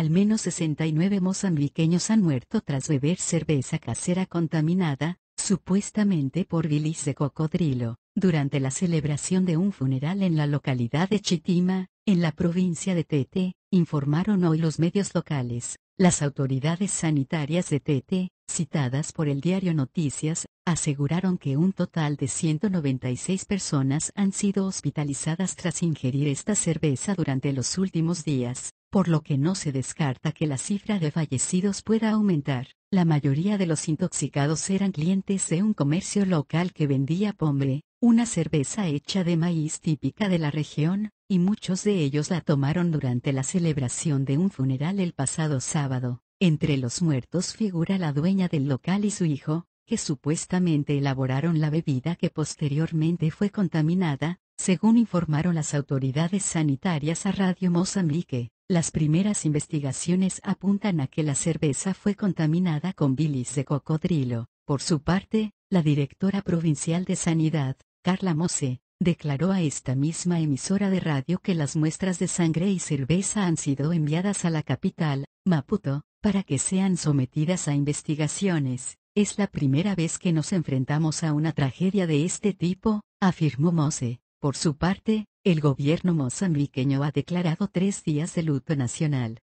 Al menos 69 mozambiqueños han muerto tras beber cerveza casera contaminada, supuestamente por bilis de cocodrilo, durante la celebración de un funeral en la localidad de Chitima, en la provincia de Tete, informaron hoy los medios locales. Las autoridades sanitarias de Tete, citadas por el diario Noticias, aseguraron que un total de 196 personas han sido hospitalizadas tras ingerir esta cerveza durante los últimos días por lo que no se descarta que la cifra de fallecidos pueda aumentar. La mayoría de los intoxicados eran clientes de un comercio local que vendía pombre, una cerveza hecha de maíz típica de la región, y muchos de ellos la tomaron durante la celebración de un funeral el pasado sábado. Entre los muertos figura la dueña del local y su hijo, que supuestamente elaboraron la bebida que posteriormente fue contaminada, según informaron las autoridades sanitarias a Radio Mozambique. Las primeras investigaciones apuntan a que la cerveza fue contaminada con bilis de cocodrilo. Por su parte, la directora provincial de Sanidad, Carla Mose, declaró a esta misma emisora de radio que las muestras de sangre y cerveza han sido enviadas a la capital, Maputo, para que sean sometidas a investigaciones. Es la primera vez que nos enfrentamos a una tragedia de este tipo, afirmó Mose. Por su parte, el gobierno mozambiqueño ha declarado tres días de luto nacional,